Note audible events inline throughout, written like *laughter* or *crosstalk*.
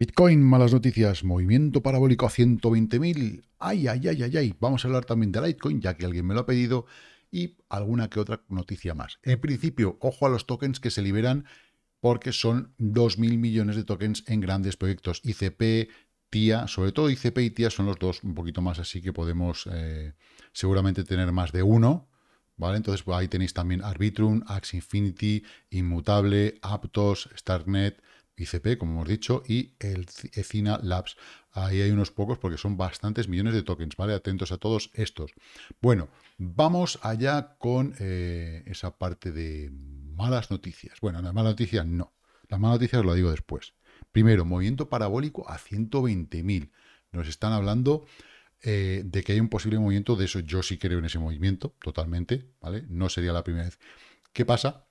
Bitcoin, malas noticias, movimiento parabólico a 120.000. Ay, ay, ay, ay, ay. Vamos a hablar también de Litecoin, ya que alguien me lo ha pedido, y alguna que otra noticia más. En principio, ojo a los tokens que se liberan porque son 2.000 millones de tokens en grandes proyectos. ICP, TIA, sobre todo ICP y TIA son los dos un poquito más así que podemos eh, seguramente tener más de uno. ¿Vale? Entonces pues, ahí tenéis también Arbitrum, Ax Infinity, Inmutable, Aptos, Starknet, ICP, como hemos dicho, y el Ecina eh, Labs. Ahí hay unos pocos porque son bastantes millones de tokens, ¿vale? Atentos a todos estos. Bueno, vamos allá con eh, esa parte de malas noticias. Bueno, las malas noticias no. Las malas noticias lo digo después. Primero, movimiento parabólico a 120.000. Nos están hablando eh, de que hay un posible movimiento de eso. Yo sí creo en ese movimiento, totalmente, ¿vale? No sería la primera vez. ¿Qué pasa?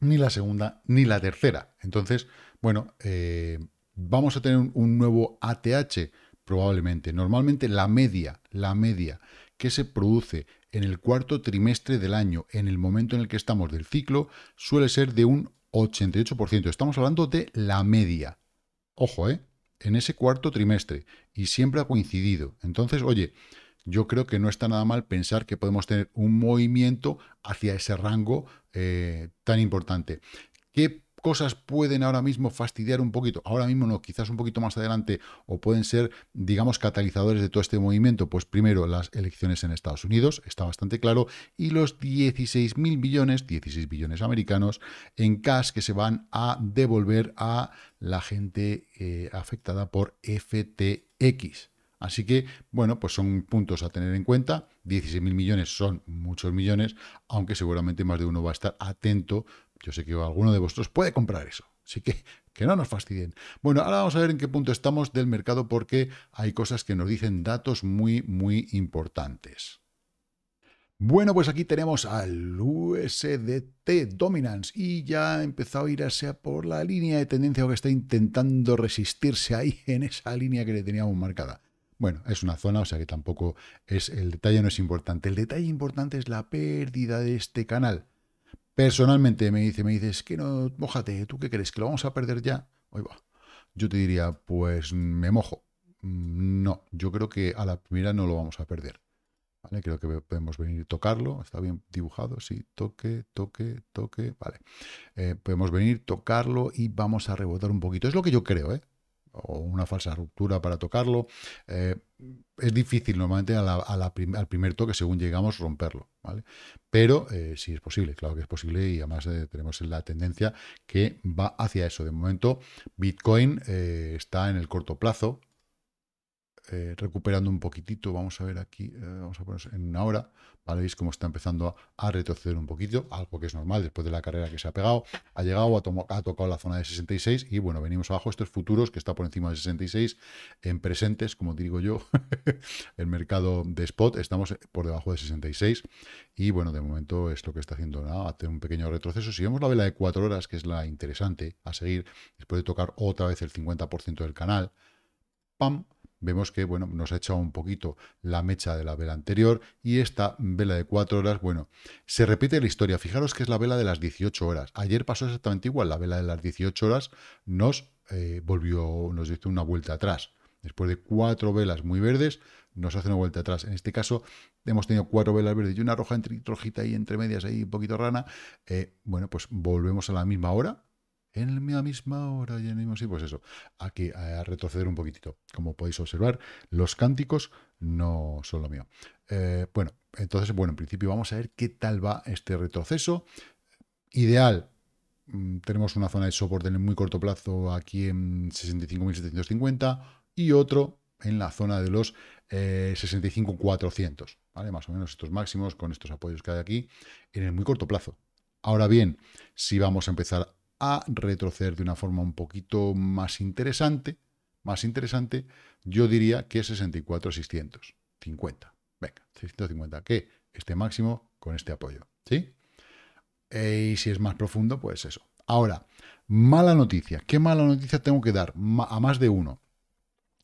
Ni la segunda, ni la tercera. Entonces, bueno, eh, vamos a tener un, nuevo ATH, probablemente. Normalmente la media, la media que se produce en el cuarto trimestre del año, en el momento en el que estamos del ciclo, suele ser de un 88%. Estamos hablando de la media. Ojo, ¿eh? En ese cuarto trimestre. Y siempre ha coincidido. Entonces, oye, yo creo que no está nada mal pensar que podemos tener un movimiento hacia ese rango eh, tan importante. ¿Qué cosas pueden ahora mismo fastidiar un poquito, ahora mismo no, quizás un poquito más adelante, o pueden ser, digamos, catalizadores de todo este movimiento? Pues primero, las elecciones en Estados Unidos, está bastante claro, y los 16.000 millones, 16 billones americanos, en cash que se van a devolver a la gente eh, afectada por FTX. Así que, bueno, pues son puntos a tener en cuenta. 16.000 millones son muchos millones, aunque seguramente más de uno va a estar atento yo sé que alguno de vosotros puede comprar eso. Así que que no nos fastidien. Bueno, ahora vamos a ver en qué punto estamos del mercado porque hay cosas que nos dicen datos muy, muy importantes. Bueno, pues aquí tenemos al USDT Dominance y ya ha empezado a ir a por la línea de tendencia o que está intentando resistirse ahí *laughs* en esa línea que le teníamos marcada. Bueno, es una zona, o sea que tampoco es el detalle no es importante. El detalle importante es la pérdida de este canal personalmente me dice, me dices que no, mojate, ¿tú qué crees? ¿Que lo vamos a perder ya? yo te diría, pues me mojo. Mm, no, yo creo que a la primera no lo vamos a perder. Creo que podemos venir tocarlo, está bien dibujado, sí, toque, toque, toque, vale. Eh, podemos venir, tocarlo y vamos a rebotar un poquito. Es lo que yo creo, ¿eh? o una falsa ruptura para tocarlo. Eh, es difícil normalmente al primer toque, según llegamos, romperlo. ¿vale? Pero eh, sí es posible, claro que es posible y además eh, tenemos la tendencia que va hacia eso. De momento, Bitcoin eh, está en el corto plazo, eh, recuperando un poquitito. Vamos a ver aquí, eh, vamos a poner en una hora, ¿vale? Veis cómo está empezando a, retroceder un poquito, algo que es normal después de la carrera que se ha pegado. Ha llegado, ha, ha, tocado la zona de 66 y bueno, venimos abajo. Estos futuros que está por encima de 66 en presentes, como digo yo, *laughs* el mercado de spot, estamos por debajo de 66 y bueno, de momento esto que está haciendo nada, hace un pequeño retroceso. Si vemos la vela de 4 horas, que es la interesante a seguir, después de tocar otra vez el 50% del canal, ¡pam! vemos que bueno, nos ha echado un poquito la mecha de la vela anterior y esta vela de 4 horas, bueno, se repite la historia. Fijaros que es la vela de las 18 horas. Ayer pasó exactamente igual, la vela de las 18 horas nos eh, volvió, nos hizo una vuelta atrás. Después de cuatro velas muy verdes, nos hace una vuelta atrás. En este caso, hemos tenido cuatro velas verdes y una roja entre, rojita y entre medias, ahí un poquito rana. Eh, bueno, pues volvemos a la misma hora, en la misma hora y en el mismo sí, pues eso, aquí a retroceder un poquitito. Como podéis observar, los cánticos no son lo mío. Eh, bueno, entonces, bueno, en principio vamos a ver qué tal va este retroceso. Ideal, mm, tenemos una zona de soporte en el muy corto plazo aquí en 65.750 y otro en la zona de los 65.400, eh, ¿vale? Más o menos estos máximos con estos apoyos que hay aquí en el muy corto plazo. Ahora bien, si vamos a empezar a retroceder de una forma un poquito más interesante, más interesante, yo diría que 64 650 Venga, 650, que este máximo con este apoyo, ¿sí? Eh, y si es más profundo, pues eso. Ahora, mala noticia. ¿Qué mala noticia tengo que dar? a más de uno.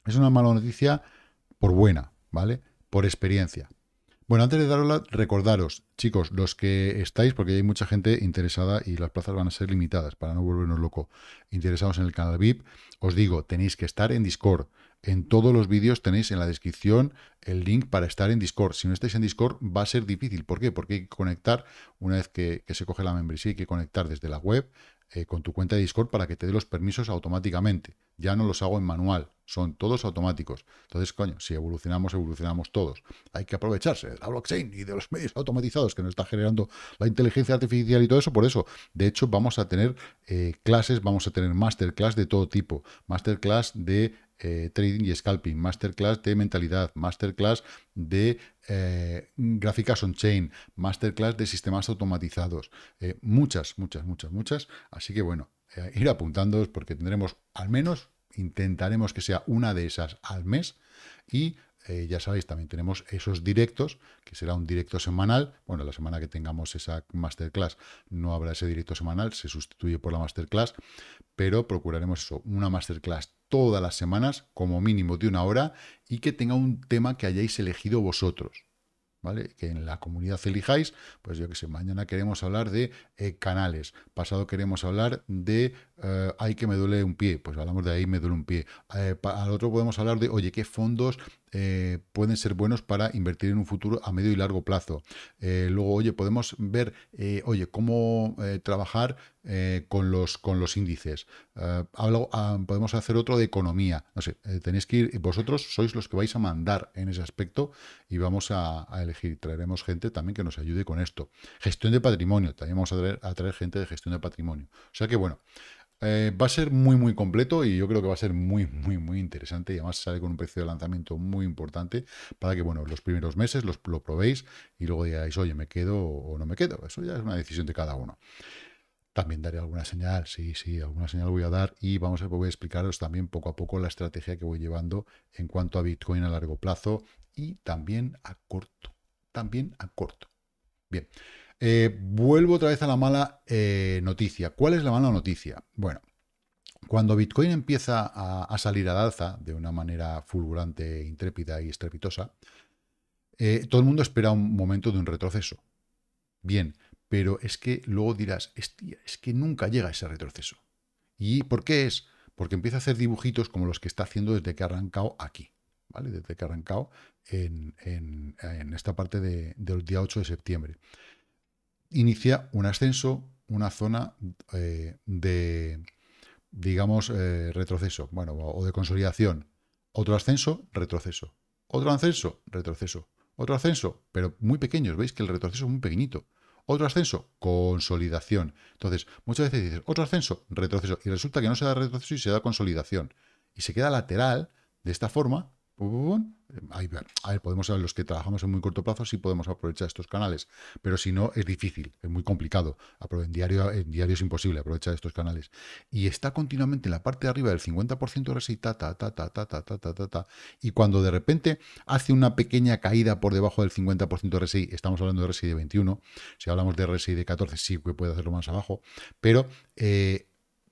Es una mala noticia por buena, ¿vale? Por experiencia. Bueno, antes de la... recordaros, chicos, los que estáis, porque hay mucha gente interesada y las plazas van a ser limitadas, para no volvernos loco, interesados en el canal VIP, os digo, tenéis que estar en Discord. En todos los vídeos tenéis en la descripción el link para estar en Discord. Si no estáis en Discord va a ser difícil. ¿Por qué? Porque hay que conectar, una vez que, se coge la membresía, hay que conectar desde la web eh, con tu cuenta de Discord para que te dé los permisos automáticamente. Ya no los hago en manual, son todos automáticos. Entonces, coño, si evolucionamos, evolucionamos todos. Hay que aprovecharse de la blockchain y de los medios automatizados que nos está generando la inteligencia artificial y todo eso. Por eso, de hecho, vamos a tener eh, clases, vamos a tener masterclass de todo tipo. Masterclass de eh, trading y scalping, masterclass de mentalidad, masterclass de eh, gráficas on-chain, masterclass de sistemas automatizados, muchas, muchas, muchas, muchas. Así que bueno, ir apuntándoos porque tendremos al menos Intentaremos que sea una de esas al mes y eh, ya sabéis, también tenemos esos directos, que será un directo semanal. Bueno, la semana que tengamos esa masterclass no habrá ese directo semanal, se sustituye por la masterclass, pero procuraremos eso, una masterclass todas las semanas, como mínimo de una hora, y que tenga un tema que hayáis elegido vosotros. ¿vale? Que en la comunidad elijáis, pues yo que sé, mañana queremos hablar de eh, canales, pasado queremos hablar de hay eh, que me duele un pie, pues hablamos de ahí me duele un pie. Eh, al otro podemos hablar de, oye, ¿qué fondos eh, pueden ser buenos para invertir en un futuro a medio y largo plazo. Eh, luego, oye, podemos ver, eh, oye, cómo trabajar con, los, con los índices. Ah, podemos hacer otro de economía. No sé, tenéis que ir, vosotros sois los que vais a mandar en ese aspecto y vamos a, elegir. Traeremos gente también que nos ayude con esto. Gestión de patrimonio, también vamos a traer, a traer gente de gestión de patrimonio. O sea que, bueno, eh, va a ser muy, muy completo y yo creo que va a ser muy, muy, muy interesante. Y además sale con un precio de lanzamiento muy importante para que, bueno, los primeros meses los, lo probéis y luego digáis, oye, ¿me quedo o no me quedo? Eso ya es una decisión de cada uno. También daré alguna señal, sí, sí, alguna señal voy a dar y vamos a poder explicaros también poco a poco la estrategia que voy llevando en cuanto a Bitcoin a largo plazo y también a corto. También a corto. Bien. Eh, vuelvo otra vez a la mala eh, noticia. ¿Cuál es la mala noticia? Bueno, cuando Bitcoin empieza a, a salir al alza de una manera fulgurante, intrépida y estrepitosa, eh, todo el mundo espera un momento de un retroceso. Bien, pero es que luego dirás, es que nunca llega ese retroceso. ¿Y por qué es? Porque empieza a hacer dibujitos como los que está haciendo desde que ha arrancado aquí, ¿vale? Desde que ha arrancado en, esta parte del día 8 de septiembre inicia un ascenso, una zona eh, de, digamos, eh, retroceso, bueno, o de consolidación. Otro ascenso, retroceso. Otro ascenso, retroceso. Otro ascenso, pero muy pequeños, veis que el retroceso es muy pequeñito. Otro ascenso, consolidación. Entonces, muchas veces dices, otro ascenso, retroceso, y resulta que no se da retroceso y se da consolidación. Y se queda lateral de esta forma eh, ver, podemos los que trabajamos en muy corto plazo sí podemos aprovechar estos canales, pero si no, es difícil, es muy complicado. En diario, diario es imposible aprovechar estos canales. Y está continuamente en la parte de arriba del 50% de ta, ta, ta, ta, ta, ta, ta, ta, Y cuando de repente hace una pequeña caída por debajo del 50% de RSI, estamos hablando de RSI de 21, si hablamos de RSI de 14, sí que puede hacerlo más abajo, pero eh,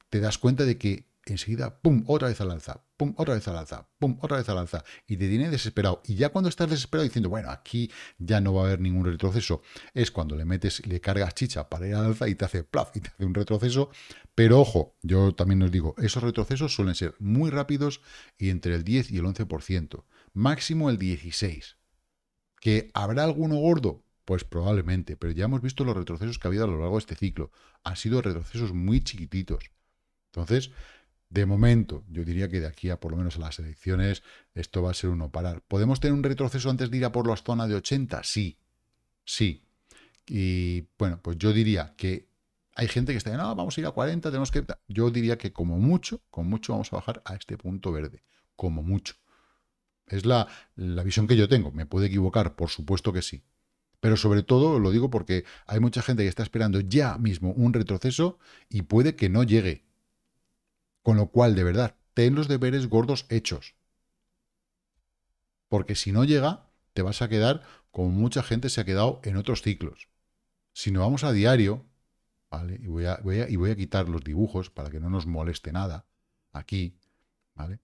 te das cuenta de que enseguida, pum, otra vez al alza, pum, otra vez al alza, pum, otra vez al alza, y te tiene desesperado. Y ya cuando estás desesperado diciendo, bueno, aquí ya no va a haber ningún retroceso, es cuando le metes le cargas chicha para ir al alza y te hace plaf, y te hace un retroceso. Pero ojo, yo también os digo, esos retrocesos suelen ser muy rápidos y entre el 10 y el 11%, máximo el 16%. ¿Que habrá alguno gordo? Pues probablemente, pero ya hemos visto los retrocesos que ha habido a lo largo de este ciclo. Han sido retrocesos muy chiquititos. Entonces, de momento, yo diría que de aquí a por lo menos a las elecciones, esto va a ser uno parar. ¿Podemos tener un retroceso antes de ir a por la zona de 80? Sí, sí. Y bueno, pues yo diría que hay gente que está diciendo, no, vamos a ir a 40, tenemos que... Yo diría que como mucho, como mucho vamos a bajar a este punto verde, como mucho. Es la, la visión que yo tengo. ¿Me puede equivocar? Por supuesto que sí. Pero sobre todo lo digo porque hay mucha gente que está esperando ya mismo un retroceso y puede que no llegue. Con lo cual, de verdad, ten los deberes gordos hechos. Porque si no llega, te vas a quedar como mucha gente se ha quedado en otros ciclos. Si nos vamos a diario, ¿vale? Y voy a, y voy a quitar los dibujos para que no nos moleste nada aquí, ¿vale?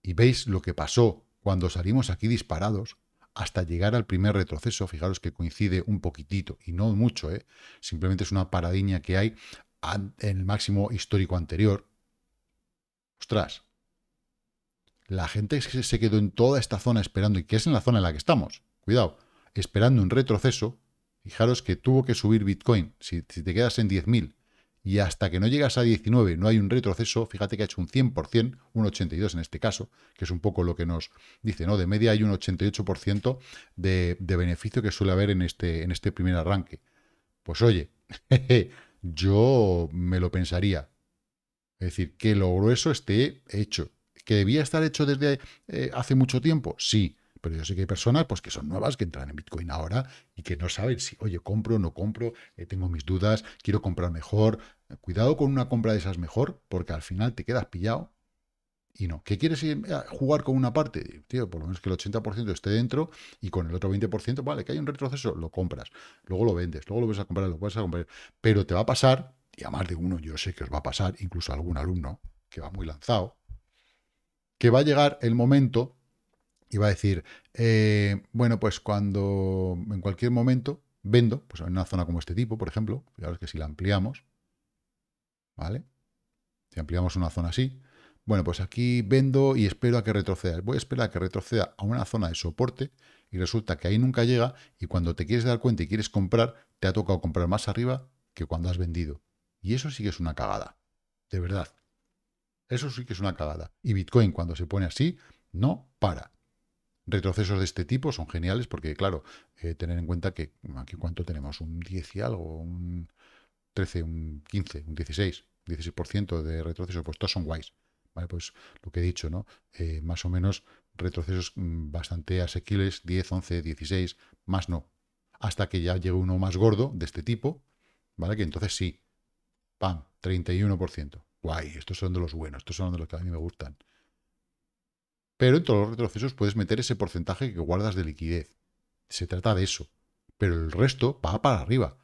Y veis lo que pasó cuando salimos aquí disparados hasta llegar al primer retroceso. Fijaros que coincide un poquitito y no mucho, ¿eh? Simplemente es una paradiña que hay en el máximo histórico anterior, Ostras, la gente se quedó en toda esta zona esperando, y que es en la zona en la que estamos, cuidado, esperando un retroceso, fijaros que tuvo que subir Bitcoin, si, te quedas en 10.000 y hasta que no llegas a 19 no hay un retroceso, fíjate que ha hecho un 100%, un 82% en este caso, que es un poco lo que nos dice, ¿no? De media hay un 88% de, de beneficio que suele haber en este, en este primer arranque. Pues oye, *laughs* yo me lo pensaría, es decir, que lo grueso esté hecho. ¿Que debía estar hecho desde eh, hace mucho tiempo? Sí, pero yo sé que hay personas pues, que son nuevas, que entran en Bitcoin ahora y que no saben si, oye, compro, no compro, eh, tengo mis dudas, quiero comprar mejor. Cuidado con una compra de esas mejor, porque al final te quedas pillado y no. ¿Qué quieres eh, jugar con una parte? Tío, por lo menos que el 80% esté dentro y con el otro 20%, vale, que hay un retroceso, lo compras, luego lo vendes, luego lo vas a comprar, lo vas a comprar, pero te va a pasar y a más de uno yo sé que os va a pasar, incluso algún alumno que va muy lanzado, que va a llegar el momento y va a decir, eh, bueno, pues cuando en cualquier momento vendo, pues en una zona como este tipo, por ejemplo, ves que si la ampliamos, ¿vale? Si ampliamos una zona así, bueno, pues aquí vendo y espero a que retroceda. Voy a esperar a que retroceda a una zona de soporte y resulta que ahí nunca llega y cuando te quieres dar cuenta y quieres comprar, te ha tocado comprar más arriba que cuando has vendido. Y eso sí que es una cagada. De verdad. Eso sí que es una cagada. Y Bitcoin cuando se pone así, no para. Retrocesos de este tipo son geniales porque, claro, eh, tener en cuenta que aquí cuánto tenemos, un 10 y algo, un 13, un 15, un 16, 16% de retrocesos. pues todos son guays. Vale, pues lo que he dicho, ¿no? Eh, más o menos retrocesos mm, bastante asequibles, 10, 11, 16, más no. Hasta que ya llegue uno más gordo de este tipo, ¿vale? Que entonces sí, Pam, 31%. Guay, estos son de los buenos, estos son de los que a mí me gustan. Pero en todos los retrocesos puedes meter ese porcentaje que guardas de liquidez. Se trata de eso. Pero el resto va para arriba.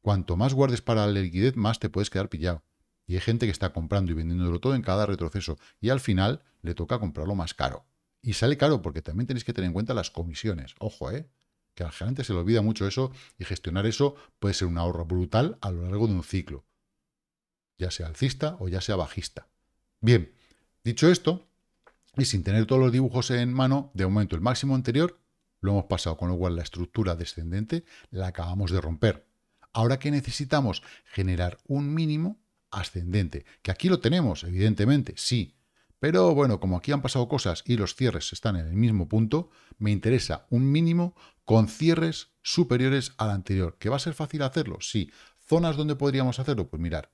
Cuanto más guardes para la liquidez, más te puedes quedar pillado. Y hay gente que está comprando y vendiéndolo todo en cada retroceso. Y al final le toca comprarlo más caro. Y sale caro porque también tenéis que tener en cuenta las comisiones. Ojo, ¿eh? Que al gerente gente se le olvida mucho eso y gestionar eso puede ser un ahorro brutal a lo largo de un ciclo ya sea alcista o ya sea bajista. Bien, dicho esto, y sin tener todos los dibujos en mano, de momento el máximo anterior lo hemos pasado, con lo cual la estructura descendente la acabamos de romper. Ahora que necesitamos generar un mínimo ascendente, que aquí lo tenemos, evidentemente, sí, pero bueno, como aquí han pasado cosas y los cierres están en el mismo punto, me interesa un mínimo con cierres superiores al anterior. ¿Que va a ser fácil hacerlo? Sí. ¿Zonas donde podríamos hacerlo? Pues mirar,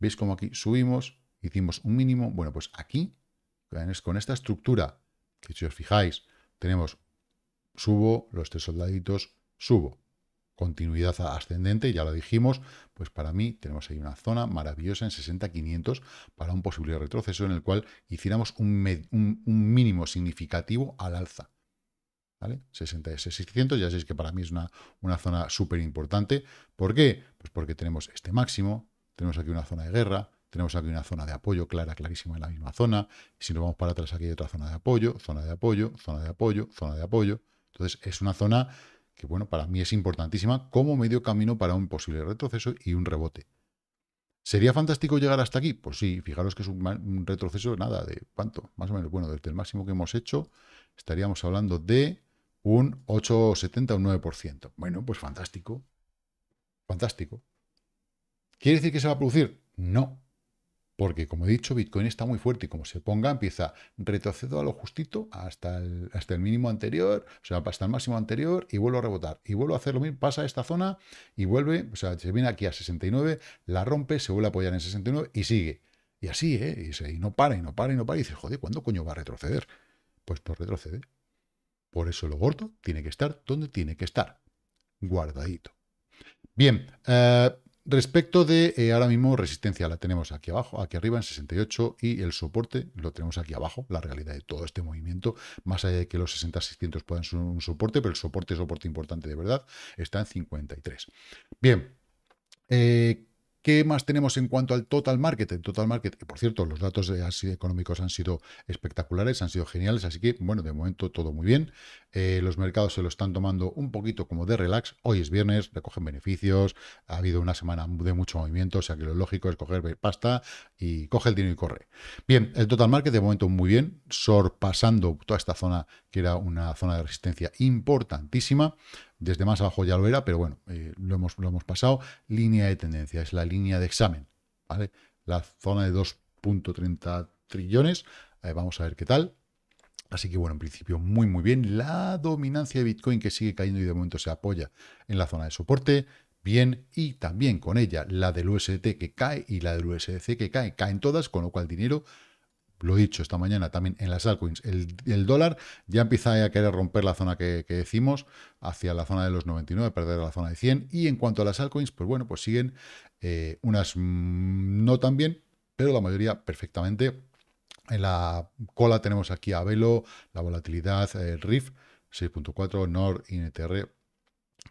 ¿Veis cómo aquí subimos, hicimos un mínimo? Bueno, pues aquí, con esta estructura, que si os fijáis, tenemos subo, los tres soldaditos, subo. Continuidad ascendente, ya lo dijimos, pues para mí tenemos ahí una zona maravillosa en 60-500 para un posible retroceso en el cual hiciéramos un, mínimo significativo al alza. ¿Vale? 600 ya sabéis que para mí es una, una zona súper importante. ¿Por qué? Pues porque tenemos este máximo, tenemos aquí una zona de guerra, tenemos aquí una zona de apoyo clara, clarísima en la misma zona, si nos vamos para atrás aquí hay otra zona de apoyo, zona de apoyo, zona de apoyo, zona de apoyo. Entonces es una zona que, bueno, para mí es importantísima como medio camino para un posible retroceso y un rebote. ¿Sería fantástico llegar hasta aquí? Pues sí, fijaros que es un, retroceso, nada, de cuánto, más o menos, bueno, desde el máximo que hemos hecho, estaríamos hablando de un 8,70, un 9%. Bueno, pues fantástico. Fantástico. ¿Quiere decir que se va a producir? No. Porque, como he dicho, Bitcoin está muy fuerte y como se ponga, empieza retrocedo a lo justito hasta el, hasta el mínimo anterior, o sea, hasta el máximo anterior y vuelvo a rebotar. Y vuelvo a hacer lo mismo, pasa a esta zona y vuelve, o sea, se viene aquí a 69, la rompe, se vuelve a apoyar en 69 y sigue. Y así, ¿eh? Y, no para, y no para, y no para. Y dices, joder, ¿cuándo coño va a retroceder? Pues no retrocede. Por eso lo gordo tiene que estar donde tiene que estar. Guardadito. Bien, eh, Respecto de eh, ahora mismo resistencia, la tenemos aquí abajo, aquí arriba en 68 y el soporte lo tenemos aquí abajo, la realidad de todo este movimiento, más allá de que los 60-600 puedan ser un soporte, pero el soporte, soporte importante de verdad, está en 53. Bien, eh, ¿Qué más tenemos en cuanto al total market? El total market, que por cierto, los datos económicos han sido espectaculares, han sido geniales, así que, bueno, de momento todo muy bien. Eh, los mercados se lo están tomando un poquito como de relax. Hoy es viernes, recogen beneficios, ha habido una semana de mucho movimiento, o sea que lo lógico es coger pasta y coge el dinero y corre. Bien, el total market de momento muy bien, sorpasando toda esta zona que era una zona de resistencia importantísima. Desde más abajo ya lo era, pero bueno, eh, lo, hemos, lo hemos pasado. Línea de tendencia, es la línea de examen, ¿vale? La zona de 2.30 trillones. vamos a ver qué tal. Así que bueno, en principio muy muy bien. La dominancia de Bitcoin que sigue cayendo y de momento se apoya en la zona de soporte. Bien, y también con ella la del USDT que cae y la del USDC que cae. Caen todas, con lo cual dinero, lo he dicho esta mañana también en las altcoins, el, dólar ya empieza a querer romper la zona que, decimos hacia la zona de los 99, perder la zona de 100. Y en cuanto a las altcoins, pues bueno, pues siguen eh, unas mm, no tan bien, pero la mayoría perfectamente en la cola tenemos aquí a Velo, la volatilidad, el RIF, 6.4, NOR, INTR,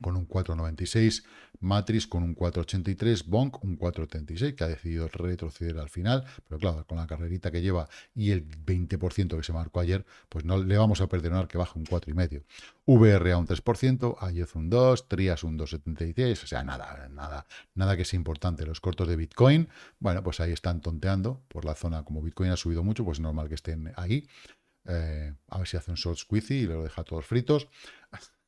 con un 4,96, Matrix con un 4,83, Bonk un 4.86, que ha decidido retroceder al final, pero claro, con la carrerita que lleva y el 20% que se marcó ayer, pues no le vamos a perdonar que baje un 4,5. a un 3%, Ayez un 2%, Trias un 2,76, o sea, nada, nada, nada que sea importante. Los cortos de Bitcoin, bueno, pues ahí están tonteando por la zona, como Bitcoin ha subido mucho, pues es normal que estén ahí. Eh, a ver si hace un short squeezy y lo deja todos fritos.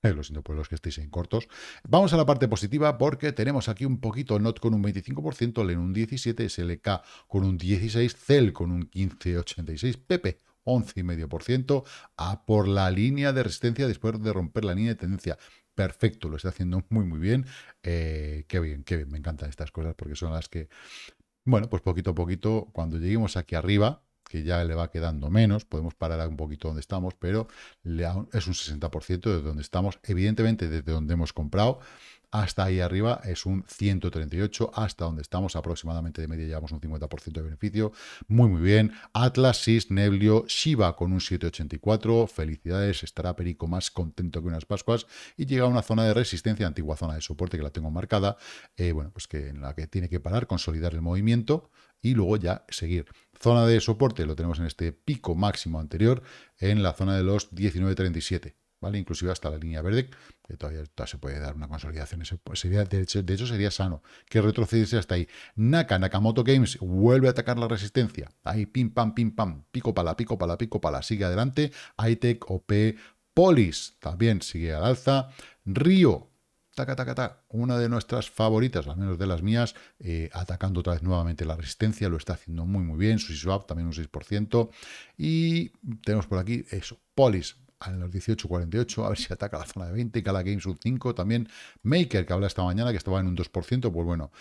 Eh, lo siento por los que estéis en cortos. Vamos a la parte positiva porque tenemos aquí un poquito NOT con un 25%, LEN un 17%, SLK con un 16%, CEL con un 15,86%, PP 11,5%, a por la línea de resistencia después de romper la línea de tendencia. Perfecto, lo está haciendo muy muy bien. Eh, qué bien, qué bien, me encantan estas cosas porque son las que, bueno, pues poquito a poquito, cuando lleguemos aquí arriba, que ya le va quedando menos, podemos parar un poquito donde estamos, pero es un 60% de donde estamos, evidentemente desde donde hemos comprado, hasta ahí arriba es un 138, hasta donde estamos aproximadamente de media llevamos un 50% de beneficio, muy muy bien, Atlas, Neblio, Shiva con un 784, felicidades, estará Perico más contento que unas Pascuas y llega a una zona de resistencia, antigua zona de soporte que la tengo marcada, eh, bueno, pues que en la que tiene que parar, consolidar el movimiento y luego ya seguir. Zona de soporte lo tenemos en este pico máximo anterior, en la zona de los 19.37. ¿Vale? Inclusive hasta la línea verde, que todavía, se puede dar una consolidación. sería, de, hecho, sería sano que retrocediese hasta ahí. Naka, Nakamoto Games, vuelve a atacar la resistencia. Ahí, pim, pam, pim, pam, pico pala, pico pala, pico pala, sigue adelante. ITEC, OP, Polis, también sigue al alza. Río, taca, taca, taca, una de nuestras favoritas, al menos de las mías, eh, atacando otra vez nuevamente la resistencia, lo está haciendo muy, muy bien, su swap también un 6%, y tenemos por aquí eso, Polis, a los 18.48, a ver si ataca la zona de 20, Cala Games un 5 también. Maker, que habla esta mañana, que estaba en un 2%, pues bueno,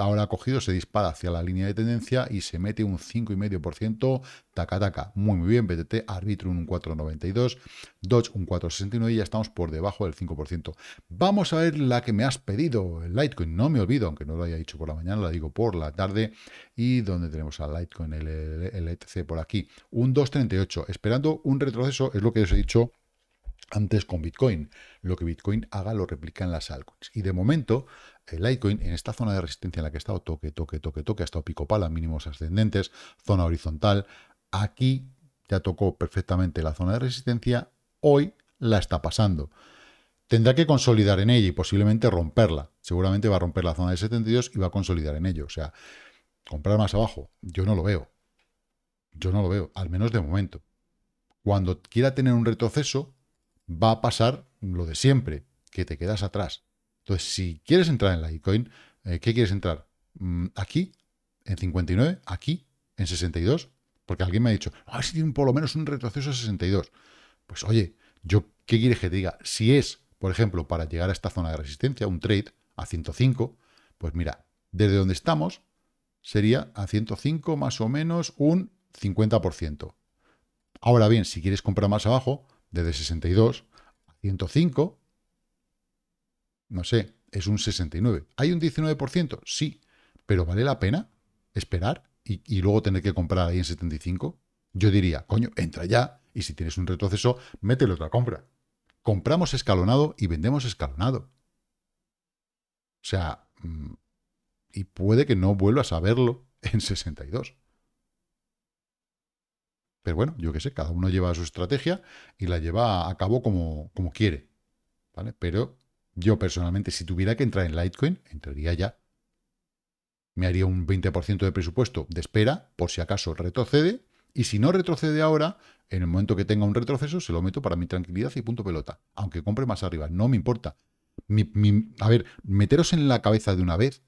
ahora ha cogido, se dispara hacia la línea de tendencia y se mete un 5,5%, taca, taca, muy, muy bien, BTT, Arbitrum un 4,92, Dodge un 4,69 y ya estamos por debajo del 5%. Vamos a ver la que me has pedido, el Litecoin, no me olvido, aunque no lo haya dicho por la mañana, la digo por la tarde, y donde tenemos a Litecoin, el, ETC e por aquí, un 2,38, esperando un retroceso, es lo que yo dicho antes con Bitcoin. Lo que Bitcoin haga lo replica en las altcoins. Y de momento, el Litecoin, en esta zona de resistencia en la que ha estado toque, toque, toque, toque, hasta estado pico pala, mínimos ascendentes, zona horizontal, aquí ya tocó perfectamente la zona de resistencia, hoy la está pasando. Tendrá que consolidar en ella y posiblemente romperla. Seguramente va a romper la zona de 72 y va a consolidar en ello. O sea, comprar más abajo, yo no lo veo. Yo no lo veo, al menos de momento. Cuando quiera tener un retroceso, va a pasar lo de siempre, que te quedas atrás. Entonces, si quieres entrar en la Bitcoin, eh, ¿qué quieres entrar? Mm, ¿Aquí? ¿En 59? ¿Aquí? ¿En 62? Porque alguien me ha dicho, a ah, ver si tiene por lo menos un retroceso a 62. Pues oye, yo, ¿qué quieres que te diga? Si es, por ejemplo, para llegar a esta zona de resistencia, un trade a 105, pues mira, desde donde estamos sería a 105 más o menos un 50%. Ahora bien, si quieres comprar más abajo, desde 62 a 105, no sé, es un 69. ¿Hay un 19%? Sí, pero ¿vale la pena esperar y, luego tener que comprar ahí en 75? Yo diría, coño, entra ya y si tienes un retroceso, métele otra compra. Compramos escalonado y vendemos escalonado. O sea, mm, y puede que no vuelvas a verlo en 62 bueno, yo qué sé, cada uno lleva su estrategia y la lleva a cabo como, quiere. ¿vale? Pero yo personalmente, si tuviera que entrar en Litecoin, entraría ya. Me haría un 20% de presupuesto de espera por si acaso retrocede. Y si no retrocede ahora, en el momento que tenga un retroceso, se lo meto para mi tranquilidad y punto pelota. Aunque compre más arriba, no me importa. a ver, meteros en la cabeza de una vez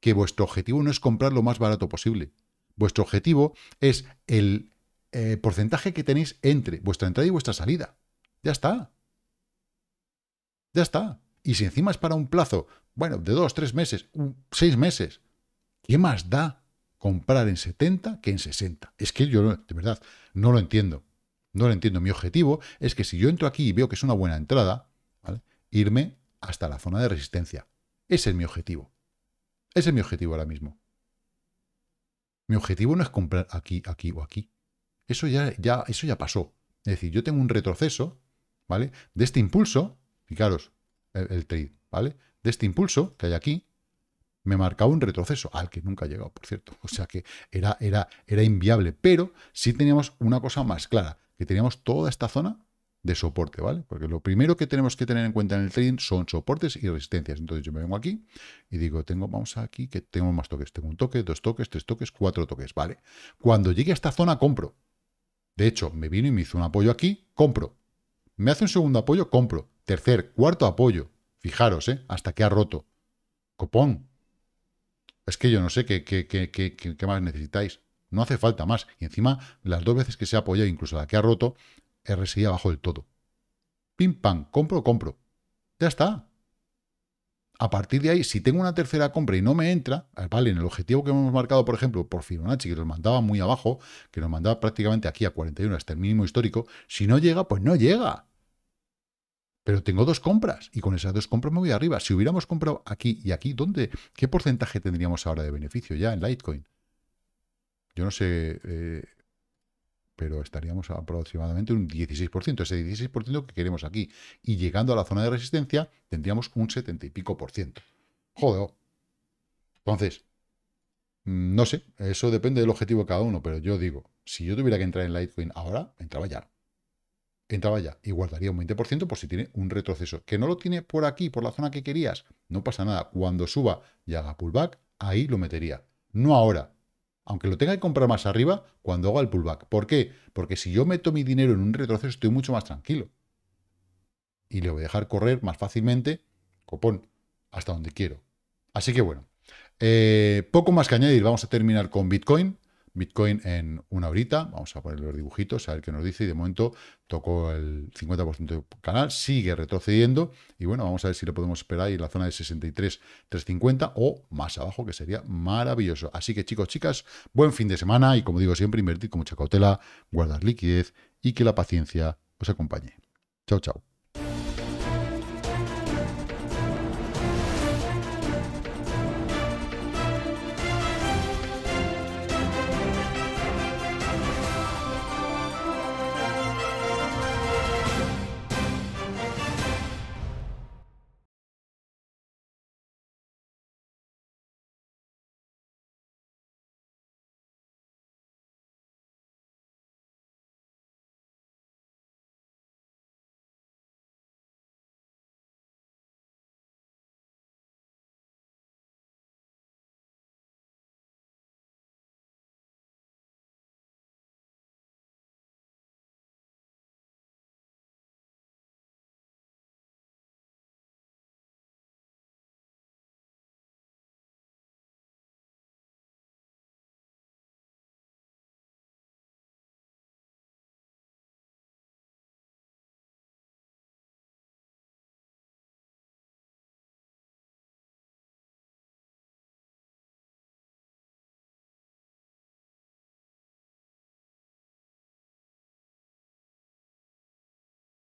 que vuestro objetivo no es comprar lo más barato posible. Vuestro objetivo es el eh, porcentaje que tenéis entre vuestra entrada y vuestra salida. Ya está. Ya está. Y si encima es para un plazo, bueno, de dos, tres meses, seis meses, ¿qué más da comprar en 70 que en 60? Es que yo, de verdad, no lo entiendo. No lo entiendo. Mi objetivo es que si yo entro aquí y veo que es una buena entrada, irme hasta la zona de resistencia. Ese es mi objetivo. Ese es mi objetivo ahora mismo. Mi objetivo no es comprar aquí, aquí o aquí. Eso ya, ya, eso ya pasó. Es decir, yo tengo un retroceso, ¿vale? De este impulso, fijaros, el, trade, ¿vale? De este impulso que hay aquí, me marcaba un retroceso, al que nunca ha llegado, por cierto. O sea que era, era, era inviable. Pero sí teníamos una cosa más clara, que teníamos toda esta zona de soporte, ¿vale? Porque lo primero que tenemos que tener en cuenta en el trading son soportes y resistencias. Entonces yo me vengo aquí y digo, tengo, vamos aquí, que tengo más toques. Tengo un toque, dos toques, tres toques, cuatro toques, ¿vale? Cuando llegue a esta zona, compro. De hecho, me vino y me hizo un apoyo aquí, compro. Me hace un segundo apoyo, compro. Tercer, cuarto apoyo. Fijaros, ¿eh? Hasta que ha roto. Copón. Es que yo no sé qué, más necesitáis. No hace falta más. Y encima, las dos veces que se ha apoyado, incluso la que ha roto, RSI abajo del todo. Pim, pam, compro, compro. Ya está a partir de ahí, si tengo una tercera compra y no me entra, ah, vale, en el objetivo que hemos marcado, por ejemplo, por Fibonacci, que nos mandaba muy abajo, que nos mandaba prácticamente aquí a 41 hasta este el mínimo histórico, si no llega, pues no llega. Pero tengo dos compras y con esas dos compras me voy arriba. Si hubiéramos comprado aquí y aquí, ¿dónde? ¿Qué porcentaje tendríamos ahora de beneficio ya en Litecoin? Yo no sé eh, pero estaríamos aproximadamente un 16%, ese 16% que queremos aquí. Y llegando a la zona de resistencia, tendríamos un 70 y pico por ciento. Joder. Entonces, mm, no sé, eso depende del objetivo de cada uno, pero yo digo, si yo tuviera que entrar en Litecoin ahora, entraba ya. Entraba ya y guardaría un 20% por si tiene un retroceso. Que no lo tiene por aquí, por la zona que querías, no pasa nada. Cuando suba y haga pullback, ahí lo metería. No ahora, aunque lo tenga que comprar más arriba cuando haga el pullback. ¿Por qué? Porque si yo meto mi dinero en un retroceso estoy mucho más tranquilo. Y le voy a dejar correr más fácilmente, copón, hasta donde quiero. Así que bueno, eh, poco más que añadir. Vamos a terminar con Bitcoin. Bitcoin en una horita. Vamos a poner los dibujitos, a ver qué nos dice. Y de momento tocó el 50% del canal, sigue retrocediendo. Y bueno, vamos a ver si lo podemos esperar ahí en la zona de 63,350 o más abajo, que sería maravilloso. Así que chicos, chicas, buen fin de semana. Y como digo siempre, invertid con mucha cautela, guardar liquidez y que la paciencia os acompañe. Chao, chao.